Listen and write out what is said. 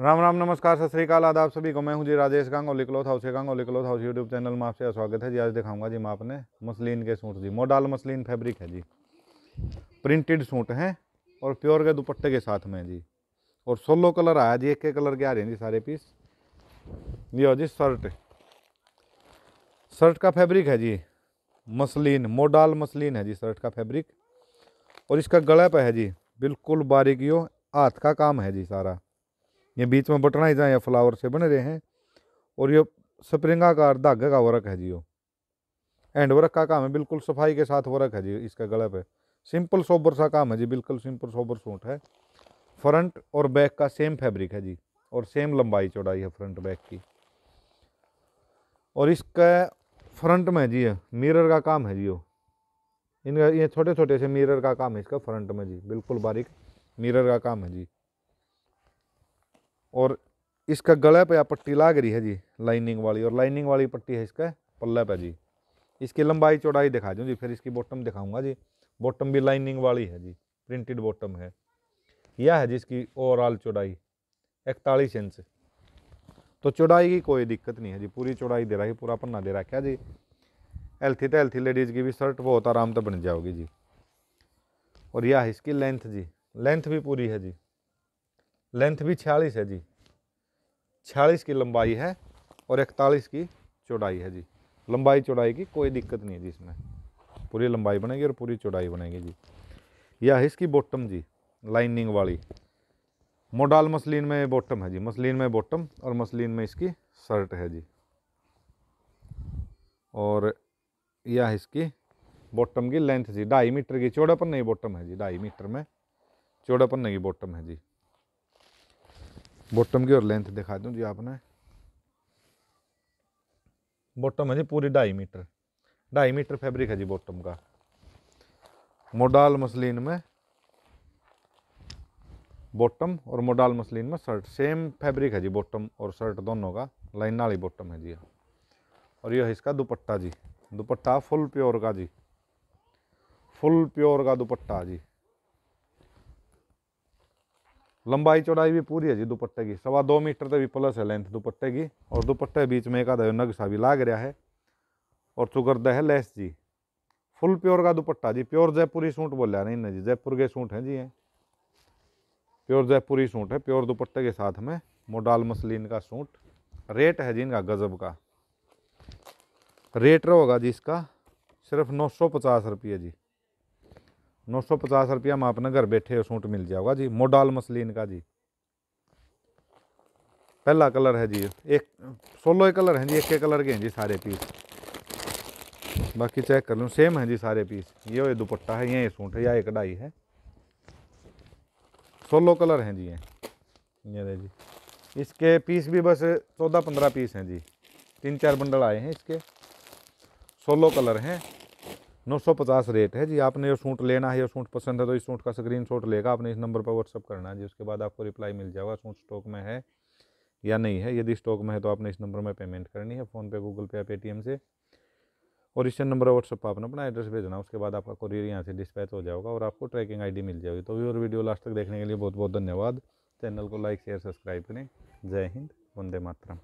राम राम नमस्कार सत श्रीकाल आदाब सभी को मैं हूं जी राजेश गांग और लिकलोथ हाउस गांग और लिकलोथ हाउस यूट्यूब चैनल में आपसे स्वागत है जी आज दिखाऊंगा जी मैं आपने मसलिन के सूट जी मोडाल मसलिन फैब्रिक है जी प्रिंटेड सूट हैं और प्योर के दुपट्टे के साथ में जी और सोलो कलर आया जी एक एक कलर के आ रहे हैं जी सारे पीस ये हो जी शर्ट शर्ट का फैब्रिक है जी मसलिन मोडाल मसलिन है जी शर्ट का फैब्रिक और इसका गला है जी बिल्कुल बारीकियों हाथ का काम है जी सारा ये बीच में बटनाइजा या फ्लावर से बने रहे हैं और ये स्प्रिंगाकार धागे का वर्क है जी वो एंड वर्क का काम है बिल्कुल सफाई के साथ वर्क है जी इसका गला पे सिंपल सोबर सा काम है जी बिल्कुल सिंपल सोबर सूट है फ्रंट और बैक का सेम फैब्रिक है जी और सेम लंबाई चौड़ाई है फ्रंट बैक की और इसका फ्रंट में जी मिरर का काम है जी वो इनका ये छोटे छोटे से मिरर का काम है इसका फ्रंट में जी बिल्कुल बारीक मिरर का काम है जी और इसका गले पे पट्टी लाग रही है जी लाइनिंग वाली और लाइनिंग वाली पट्टी है इसका पल्ले पे जी इसकी लंबाई चौड़ाई दिखा दूँ जी फिर इसकी बॉटम दिखाऊंगा जी बॉटम भी लाइनिंग वाली है जी प्रिंटेड बॉटम है यह है जिसकी ओवरऑल चौड़ाई इकतालीस इंच तो चौड़ाई की कोई दिक्कत नहीं है जी पूरी चौड़ाई दे रहा है पूरा पन्ना दे रखा जी हेल्थी तो हेल्थी लेडीज़ की भी शर्ट बहुत आराम तो बन जाओगी जी और यह है इसकी लेंथ जी लेंथ भी पूरी है जी लेंथ भी छियालीस है जी छियालीस की लंबाई है और इकतालीस की चौड़ाई है जी लंबाई चौड़ाई की कोई दिक्कत नहीं है जी इसमें पूरी लंबाई बनेगी और पूरी चौड़ाई बनेगी जी यह है इसकी बॉटम जी लाइनिंग वाली मोडाल मसलिन में बॉटम है जी मसलिन में बॉटम और मसलिन में इसकी शर्ट है जी और यह इसकी बॉटम की लेंथ जी ढाई मीटर की चौड़ापन नहीं बॉटम है जी ढाई मीटर में चौड़ापन की बॉटम है जी बॉटम की और लेंथ दिखा दूँ जी आपने बॉटम है जी पूरी ढाई मीटर ढाई मीटर फैब्रिक है जी बॉटम का मोडाल मसलिन में बॉटम और मोडाल मसलिन में शर्ट सेम फैब्रिक है जी बॉटम और शर्ट दोनों का लाइन वाली बॉटम है जी और यह है इसका दुपट्टा जी दुपट्टा फुल प्योर का जी फुल प्योर का दुपट्टा जी लंबाई चौड़ाई भी पूरी है जी दुपट्टे की सवा दो मीटर तो भी प्लस है लेंथ दुपट्टे की और दुपट्टे बीच में एक आधा नग सा भी लाग रहा है और चुगरदा है लेस जी फुल प्योर का दुपट्टा जी प्योर जयपुरी सूट रहा नहीं जी जयपुर के सूट हैं जी हैं प्योर जयपुरी सूट है प्योर दुपट्टे के साथ में मोडाल मसलिन का सूट रेट है जी इनका गज़ब का रेट रहेगा जी इसका सिर्फ नौ सौ पचास रुपये जी नौ सौ पचास रुपया में आपने घर बैठे सूट मिल जाएगा जी मोडाल मसलिन का जी पहला कलर है जी एक सोलह कलर हैं जी एक कलर के हैं जी सारे पीस बाकी चेक कर लूँ सेम हैं जी सारे पीस ये ये दुपट्टा है ये सूट है या ये कढ़ाई है सोलो कलर हैं जी ये ये जी इसके पीस भी बस चौदह पंद्रह पीस हैं जी तीन चार बंडल आए हैं इसके सोलो कलर हैं 950 रेट है जी आपने ये सूट लेना है ये सूट पसंद है तो इस सूट का स्क्रीन शॉट लेगा आपने इस नंबर पर व्हाट्सअप करना है जी उसके बाद आपको रिप्लाई मिल जाएगा सूट स्टॉक में है या नहीं है यदि स्टॉक में है तो आपने इस नंबर में पेमेंट करनी है फ़ोनपे गूगल पे या पेटीएम से और इस नंबर व्हाट्सअप पर आपने अपना एड्रेस भेजना उसके बाद आपका कुरियर यहाँ से डिस्पैच हो जाएगा और आपको ट्रैकिंग आई मिल जाएगी तो भी वीडियो लास्ट तक देखने के लिए बहुत बहुत धन्यवाद चैनल को लाइक शेयर सब्सक्राइब करें जय हिंद वंदे मातरम